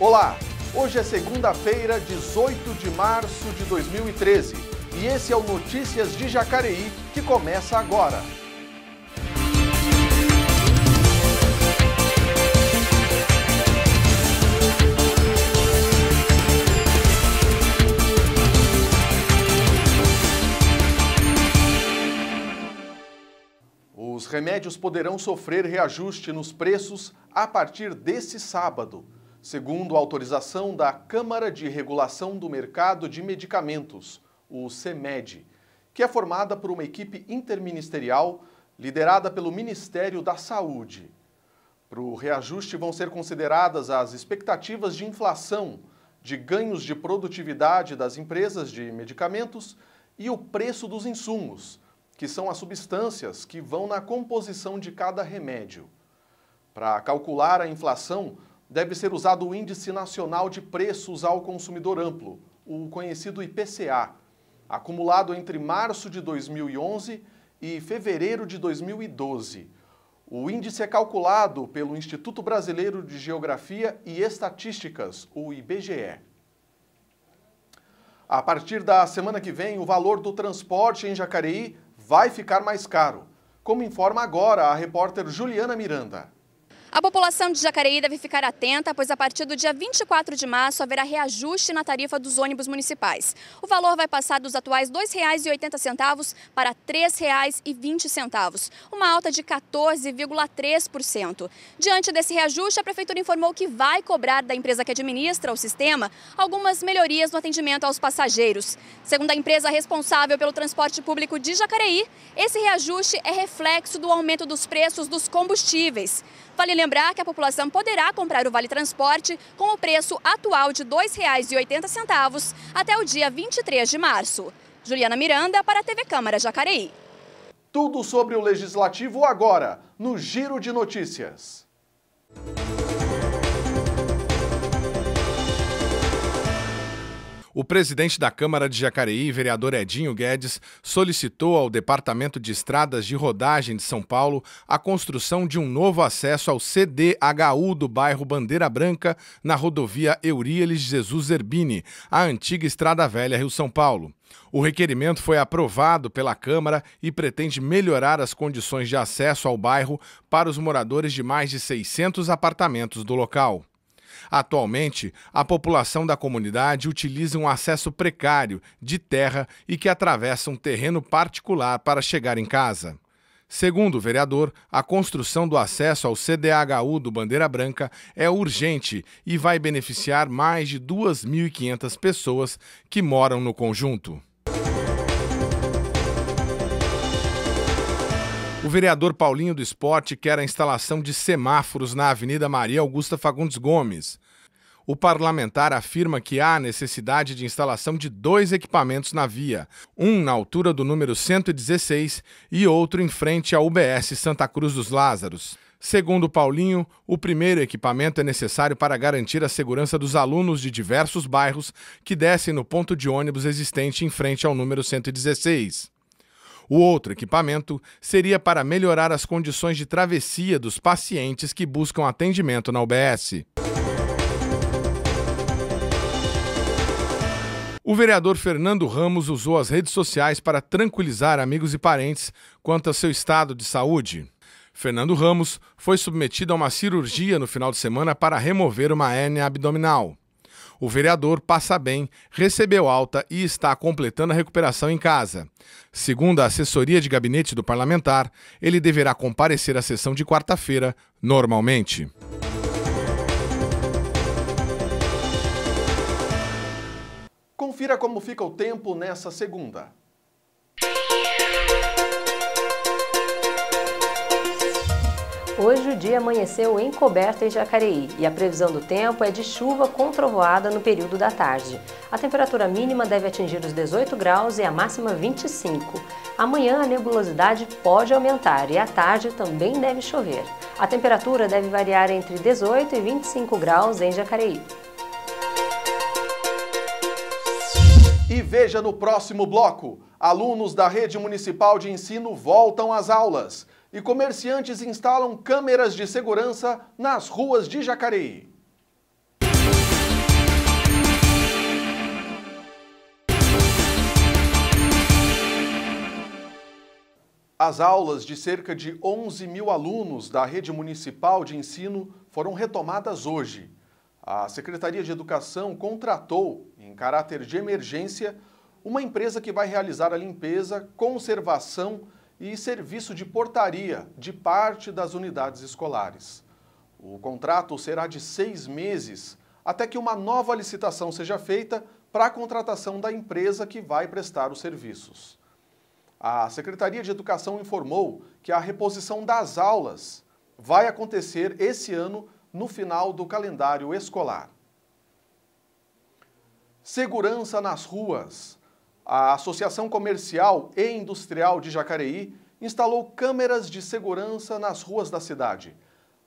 Olá, hoje é segunda-feira, 18 de março de 2013 e esse é o Notícias de Jacareí que começa agora. Os remédios poderão sofrer reajuste nos preços a partir desse sábado. Segundo a autorização da Câmara de Regulação do Mercado de Medicamentos, o CEMED, que é formada por uma equipe interministerial liderada pelo Ministério da Saúde. Para o reajuste vão ser consideradas as expectativas de inflação, de ganhos de produtividade das empresas de medicamentos e o preço dos insumos, que são as substâncias que vão na composição de cada remédio. Para calcular a inflação, deve ser usado o Índice Nacional de Preços ao Consumidor Amplo, o conhecido IPCA, acumulado entre março de 2011 e fevereiro de 2012. O índice é calculado pelo Instituto Brasileiro de Geografia e Estatísticas, o IBGE. A partir da semana que vem, o valor do transporte em Jacareí vai ficar mais caro, como informa agora a repórter Juliana Miranda. A população de Jacareí deve ficar atenta, pois a partir do dia 24 de março haverá reajuste na tarifa dos ônibus municipais. O valor vai passar dos atuais R$ 2,80 para R$ 3,20, uma alta de 14,3%. Diante desse reajuste, a Prefeitura informou que vai cobrar da empresa que administra o sistema algumas melhorias no atendimento aos passageiros. Segundo a empresa responsável pelo transporte público de Jacareí, esse reajuste é reflexo do aumento dos preços dos combustíveis. Vale lembrar que a população poderá comprar o Vale Transporte com o preço atual de R$ 2,80 até o dia 23 de março. Juliana Miranda, para a TV Câmara Jacareí. Tudo sobre o Legislativo agora, no Giro de Notícias. o presidente da Câmara de Jacareí, vereador Edinho Guedes, solicitou ao Departamento de Estradas de Rodagem de São Paulo a construção de um novo acesso ao CDHU do bairro Bandeira Branca, na rodovia Euríales Jesus Zerbini, a antiga Estrada Velha Rio-São Paulo. O requerimento foi aprovado pela Câmara e pretende melhorar as condições de acesso ao bairro para os moradores de mais de 600 apartamentos do local. Atualmente, a população da comunidade utiliza um acesso precário de terra e que atravessa um terreno particular para chegar em casa. Segundo o vereador, a construção do acesso ao CDHU do Bandeira Branca é urgente e vai beneficiar mais de 2.500 pessoas que moram no conjunto. O vereador Paulinho do Esporte quer a instalação de semáforos na Avenida Maria Augusta Fagundes Gomes. O parlamentar afirma que há necessidade de instalação de dois equipamentos na via, um na altura do número 116 e outro em frente à UBS Santa Cruz dos Lázaros. Segundo Paulinho, o primeiro equipamento é necessário para garantir a segurança dos alunos de diversos bairros que descem no ponto de ônibus existente em frente ao número 116. O outro equipamento seria para melhorar as condições de travessia dos pacientes que buscam atendimento na UBS. O vereador Fernando Ramos usou as redes sociais para tranquilizar amigos e parentes quanto ao seu estado de saúde. Fernando Ramos foi submetido a uma cirurgia no final de semana para remover uma hérnia abdominal. O vereador passa bem, recebeu alta e está completando a recuperação em casa. Segundo a assessoria de gabinete do parlamentar, ele deverá comparecer à sessão de quarta-feira, normalmente. Confira como fica o tempo nessa segunda. Hoje o dia amanheceu encoberto em Jacareí e a previsão do tempo é de chuva com trovoada no período da tarde. A temperatura mínima deve atingir os 18 graus e a máxima 25. Amanhã a nebulosidade pode aumentar e à tarde também deve chover. A temperatura deve variar entre 18 e 25 graus em Jacareí. E veja no próximo bloco: alunos da Rede Municipal de Ensino voltam às aulas e comerciantes instalam câmeras de segurança nas ruas de Jacareí. As aulas de cerca de 11 mil alunos da rede municipal de ensino foram retomadas hoje. A Secretaria de Educação contratou, em caráter de emergência, uma empresa que vai realizar a limpeza, conservação e e serviço de portaria de parte das unidades escolares. O contrato será de seis meses, até que uma nova licitação seja feita para a contratação da empresa que vai prestar os serviços. A Secretaria de Educação informou que a reposição das aulas vai acontecer esse ano no final do calendário escolar. Segurança nas ruas a Associação Comercial e Industrial de Jacareí instalou câmeras de segurança nas ruas da cidade.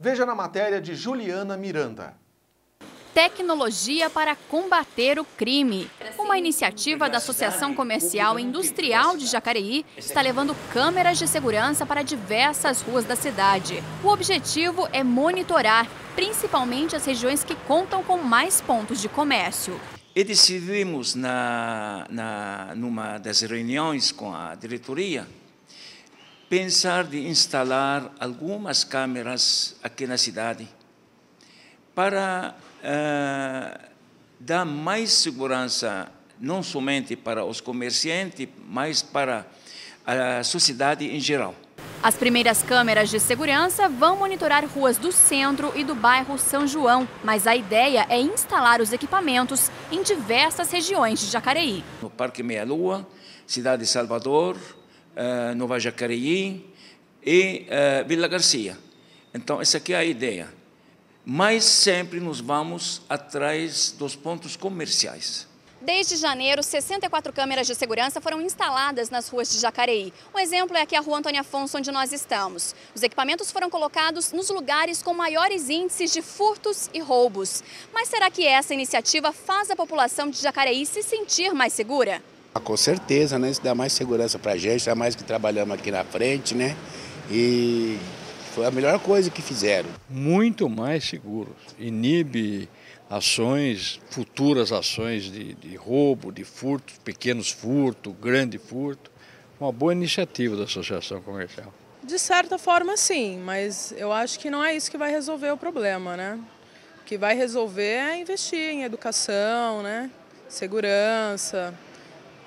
Veja na matéria de Juliana Miranda. Tecnologia para combater o crime. Uma iniciativa da Associação Comercial e Industrial de Jacareí está levando câmeras de segurança para diversas ruas da cidade. O objetivo é monitorar, principalmente as regiões que contam com mais pontos de comércio. E decidimos, na, na, numa das reuniões com a diretoria, pensar de instalar algumas câmeras aqui na cidade para uh, dar mais segurança, não somente para os comerciantes, mas para a sociedade em geral. As primeiras câmeras de segurança vão monitorar ruas do centro e do bairro São João, mas a ideia é instalar os equipamentos em diversas regiões de Jacareí. No Parque Meia Lua, Cidade de Salvador, eh, Nova Jacareí e eh, Vila Garcia. Então, essa aqui é a ideia. Mas sempre nos vamos atrás dos pontos comerciais. Desde janeiro, 64 câmeras de segurança foram instaladas nas ruas de Jacareí. Um exemplo é aqui a rua Antônia Afonso, onde nós estamos. Os equipamentos foram colocados nos lugares com maiores índices de furtos e roubos. Mas será que essa iniciativa faz a população de Jacareí se sentir mais segura? Ah, com certeza, né? Isso dá mais segurança para a gente, dá mais que trabalhamos aqui na frente, né? E foi a melhor coisa que fizeram. Muito mais seguro. Inibe ações, futuras ações de, de roubo, de furto, pequenos furtos, grande furto. Uma boa iniciativa da Associação Comercial. De certa forma, sim, mas eu acho que não é isso que vai resolver o problema, né? O que vai resolver é investir em educação, né? Segurança.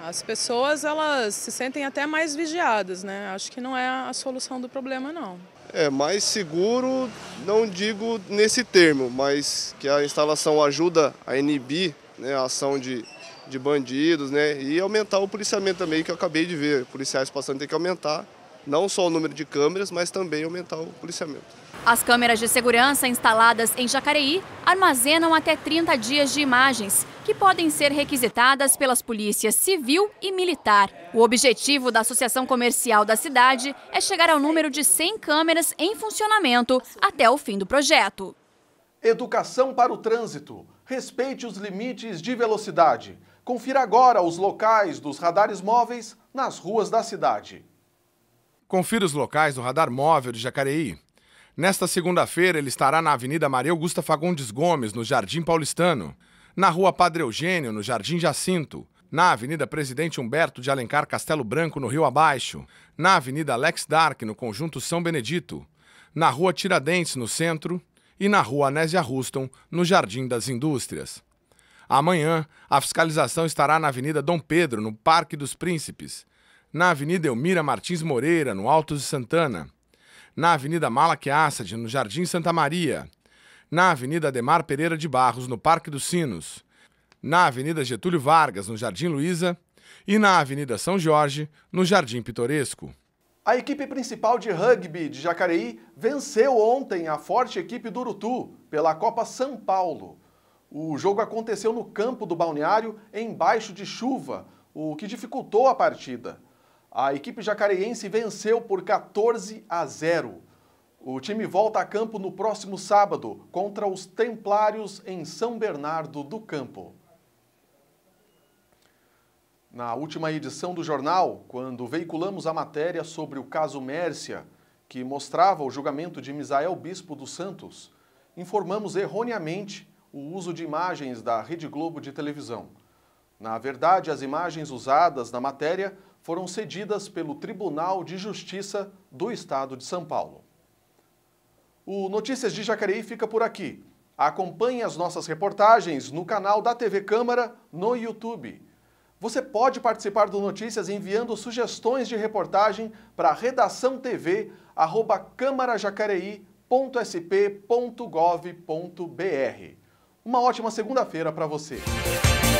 As pessoas, elas se sentem até mais vigiadas, né? Acho que não é a solução do problema, não. É, mais seguro, não digo nesse termo, mas que a instalação ajuda a inibir né, a ação de, de bandidos né, e aumentar o policiamento também, que eu acabei de ver. Policiais passando tem que aumentar não só o número de câmeras, mas também aumentar o policiamento. As câmeras de segurança instaladas em Jacareí armazenam até 30 dias de imagens que podem ser requisitadas pelas polícias civil e militar. O objetivo da Associação Comercial da cidade é chegar ao número de 100 câmeras em funcionamento até o fim do projeto. Educação para o trânsito. Respeite os limites de velocidade. Confira agora os locais dos radares móveis nas ruas da cidade. Confira os locais do radar móvel de Jacareí. Nesta segunda-feira, ele estará na Avenida Maria Augusta Fagundes Gomes, no Jardim Paulistano na Rua Padre Eugênio, no Jardim Jacinto, na Avenida Presidente Humberto de Alencar Castelo Branco, no Rio Abaixo, na Avenida Alex Dark, no Conjunto São Benedito, na Rua Tiradentes, no centro, e na Rua Anésia Ruston, no Jardim das Indústrias. Amanhã, a fiscalização estará na Avenida Dom Pedro, no Parque dos Príncipes, na Avenida Elmira Martins Moreira, no Alto de Santana, na Avenida Malaquiaçade, no Jardim Santa Maria, na Avenida Ademar Pereira de Barros, no Parque dos Sinos, na Avenida Getúlio Vargas, no Jardim Luísa, e na Avenida São Jorge, no Jardim Pitoresco. A equipe principal de rugby de Jacareí venceu ontem a forte equipe do Urutu pela Copa São Paulo. O jogo aconteceu no campo do balneário, embaixo de chuva, o que dificultou a partida. A equipe jacareense venceu por 14 a 0. O time volta a campo no próximo sábado contra os Templários em São Bernardo do Campo. Na última edição do jornal, quando veiculamos a matéria sobre o caso Mércia, que mostrava o julgamento de Misael Bispo dos Santos, informamos erroneamente o uso de imagens da Rede Globo de televisão. Na verdade, as imagens usadas na matéria foram cedidas pelo Tribunal de Justiça do Estado de São Paulo. O Notícias de Jacareí fica por aqui. Acompanhe as nossas reportagens no canal da TV Câmara no YouTube. Você pode participar do Notícias enviando sugestões de reportagem para redação TV redaçãotv@camarajacareí.sp.gov.br. Uma ótima segunda-feira para você.